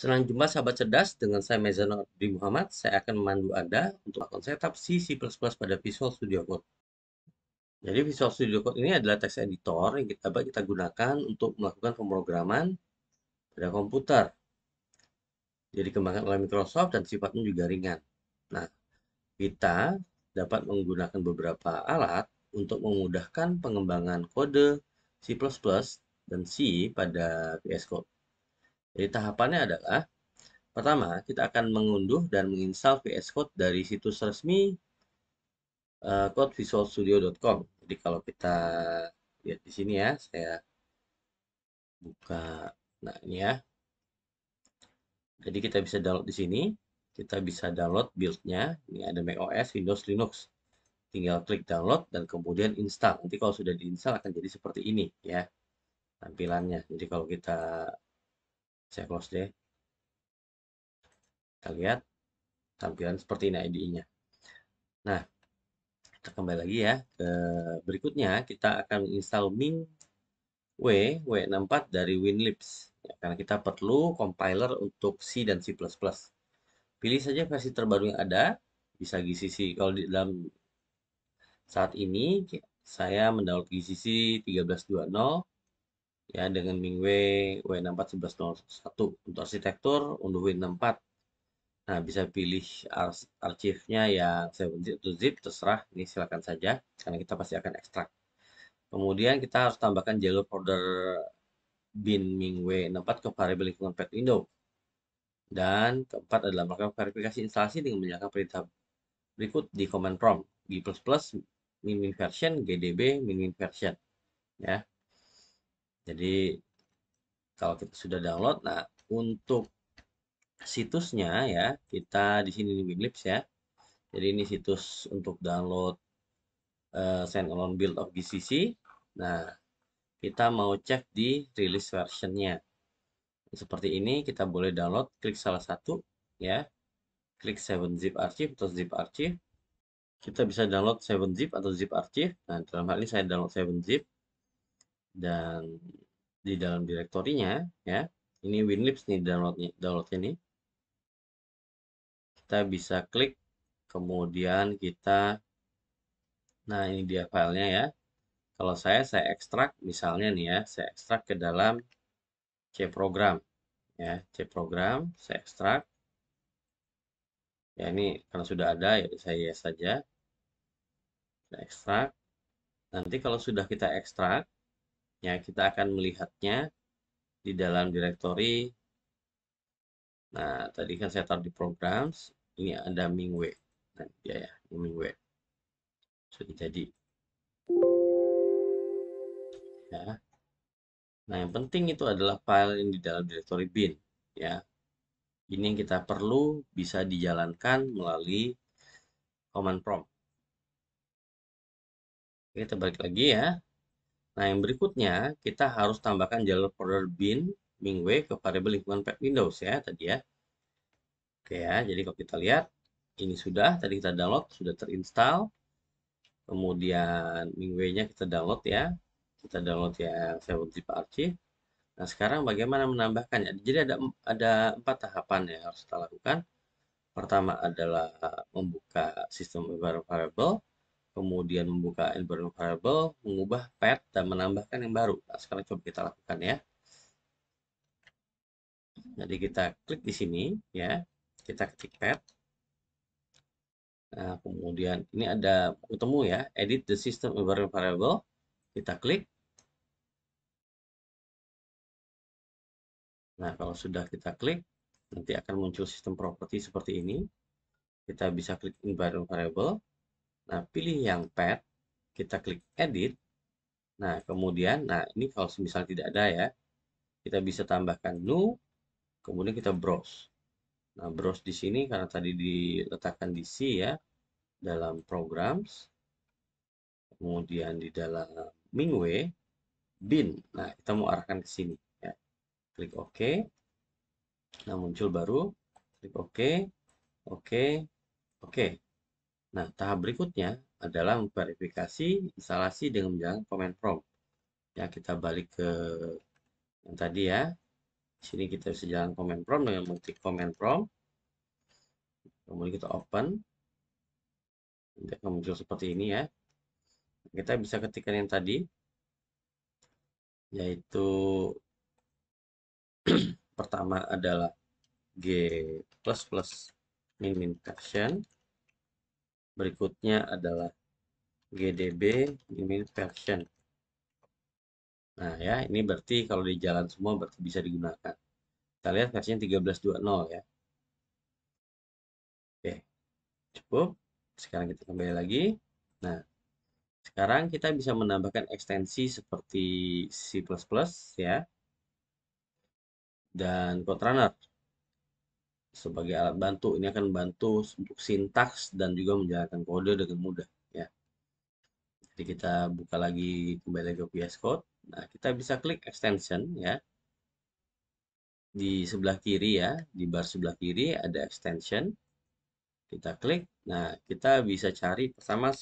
Senang jumpa sahabat cerdas dengan saya Mezano Abdi Muhammad. Saya akan memandu Anda untuk melakukan setup C, C++ pada Visual Studio Code. Jadi Visual Studio Code ini adalah text editor yang kita, kita gunakan untuk melakukan pemrograman pada komputer. Jadi kembangkan oleh Microsoft dan sifatnya juga ringan. Nah, kita dapat menggunakan beberapa alat untuk memudahkan pengembangan kode C++ dan C pada VS Code. Jadi tahapannya adalah pertama kita akan mengunduh dan menginstal VS Code dari situs resmi uh, eh, codevisualstudio.com. Jadi kalau kita lihat di sini ya, saya buka nah ini ya. Jadi kita bisa download di sini, kita bisa download build-nya. Ini ada macOS, Windows, Linux. Tinggal klik download dan kemudian install. Nanti kalau sudah diinstal akan jadi seperti ini ya tampilannya. Jadi kalau kita saya close deh kita lihat tampilan seperti ini ID-nya nah kita kembali lagi ya ke berikutnya kita akan install Ming w w64 dari winlips ya, karena kita perlu compiler untuk C dan C++ pilih saja versi terbaru yang ada bisa GCC kalau di dalam saat ini saya mendownload GCC 1320 ya dengan Mingwei W641101 untuk arsitektur untuk Win64 nah bisa pilih archive-nya yang 7zip atau zip terserah ini silakan saja karena kita pasti akan ekstrak kemudian kita harus tambahkan jalur folder bin Mingwei 64 ke variabel lingkungan pet window dan keempat adalah melakukan verifikasi instalasi dengan menyalakan perintah berikut di command prompt g++ min version gdb min version ya jadi kalau kita sudah download, nah untuk situsnya ya kita di sini di Winlips ya. Jadi ini situs untuk download uh, eh, along build of GCC. Nah kita mau cek di release versionnya. Seperti ini kita boleh download, klik salah satu ya, klik 7zip archive atau zip archive. Kita bisa download 7zip atau zip archive. Nah dalam hal ini saya download 7zip dan di dalam direktorinya ya ini WinLips nih downloadnya downloadnya nih kita bisa klik kemudian kita nah ini dia filenya ya kalau saya saya ekstrak misalnya nih ya saya ekstrak ke dalam C program ya C program saya ekstrak ya ini karena sudah ada ya saya yes saja saya ekstrak nanti kalau sudah kita ekstrak ya kita akan melihatnya di dalam direktori nah tadi kan saya taruh di programs ini ada mingwe nah ya ya ini mingwe sudah jadi ya nah yang penting itu adalah file yang di dalam direktori bin ya ini yang kita perlu bisa dijalankan melalui command prompt. Oke, kita balik lagi ya. Nah, yang berikutnya kita harus tambahkan jalur folder bin mingwe ke variable lingkungan pet Windows ya tadi ya. Oke ya, jadi kalau kita lihat ini sudah tadi kita download sudah terinstall. Kemudian mingwe-nya kita download ya. Kita download ya 7zip archive. Nah, sekarang bagaimana menambahkannya? Jadi ada ada empat tahapan yang harus kita lakukan. Pertama adalah membuka sistem variable kemudian membuka environment variable, mengubah path dan menambahkan yang baru. Nah, sekarang coba kita lakukan ya. Jadi kita klik di sini ya, kita ketik path. Nah, kemudian ini ada ketemu ya, edit the system environment variable. Kita klik. Nah, kalau sudah kita klik, nanti akan muncul sistem properti seperti ini. Kita bisa klik environment variable Nah, pilih yang pad kita klik edit. Nah, kemudian, nah ini kalau misal tidak ada ya, kita bisa tambahkan new, kemudian kita browse. Nah, browse di sini karena tadi diletakkan di C ya, dalam programs, kemudian di dalam mingwe bin. Nah, kita mau arahkan ke sini ya. Klik OK. Nah, muncul baru. Klik OK. OK. OK. Nah, tahap berikutnya adalah verifikasi instalasi dengan menjalankan command prompt. Ya, kita balik ke yang tadi ya. Di sini kita bisa jalan command prompt dengan mengetik command prompt. Kemudian kita open. Nanti akan muncul seperti ini ya. Kita bisa ketikkan yang tadi, yaitu pertama adalah G++ min min caption berikutnya adalah GDB ini version. Nah ya, ini berarti kalau di jalan semua berarti bisa digunakan. Kita lihat versinya 13.20 ya. Oke, cukup. Sekarang kita kembali lagi. Nah, sekarang kita bisa menambahkan ekstensi seperti C++ ya. Dan Code Runner sebagai alat bantu. Ini akan bantu untuk sintaks dan juga menjalankan kode dengan mudah. Ya. Jadi kita buka lagi kembali ke VS Code. Nah, kita bisa klik extension ya. Di sebelah kiri ya, di bar sebelah kiri ada extension. Kita klik. Nah, kita bisa cari pertama C++.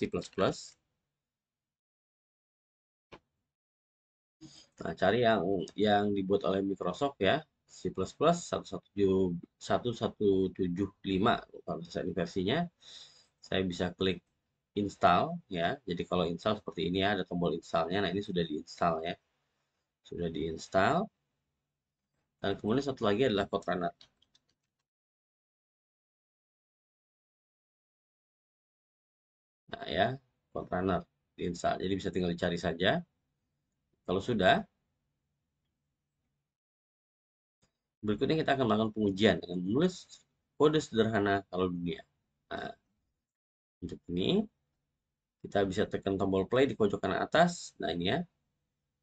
Nah, cari yang yang dibuat oleh Microsoft ya. C++ 1175 kalau saya versinya saya bisa klik install ya jadi kalau install seperti ini ya ada tombol installnya nah ini sudah diinstal ya sudah diinstal dan kemudian satu lagi adalah Code Runner nah ya Code Runner diinstal jadi bisa tinggal dicari saja kalau sudah Berikutnya kita akan melakukan pengujian dengan menulis kode sederhana kalau dunia. Nah, untuk ini kita bisa tekan tombol play di pojok kanan atas. Nah ini ya.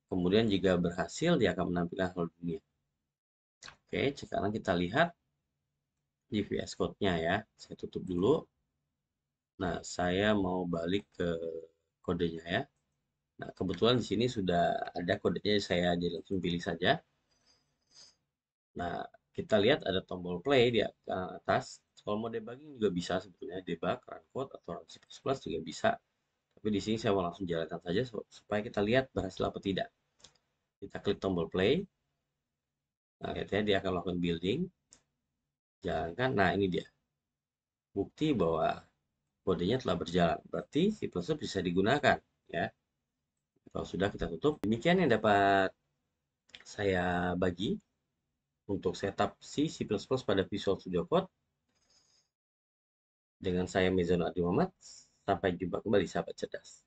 Kemudian jika berhasil dia akan menampilkan kalau dunia. Oke, sekarang kita lihat di VS Code-nya ya. Saya tutup dulu. Nah, saya mau balik ke kodenya ya. Nah, kebetulan di sini sudah ada kodenya, saya jadi langsung pilih saja. Nah, kita lihat ada tombol play di eh, atas. Kalau mau debugging juga bisa sebetulnya debug, run code atau run plus juga bisa. Tapi di sini saya mau langsung jalankan saja supaya kita lihat berhasil apa tidak. Kita klik tombol play. Nah, lihatnya dia akan melakukan building. Jalankan. Nah, ini dia. Bukti bahwa kodenya telah berjalan. Berarti C++ bisa digunakan, ya. Kalau sudah kita tutup. Demikian yang dapat saya bagi untuk setup C, C++ pada Visual Studio Code. Dengan saya Mezono Adi Muhammad, sampai jumpa kembali sahabat cerdas.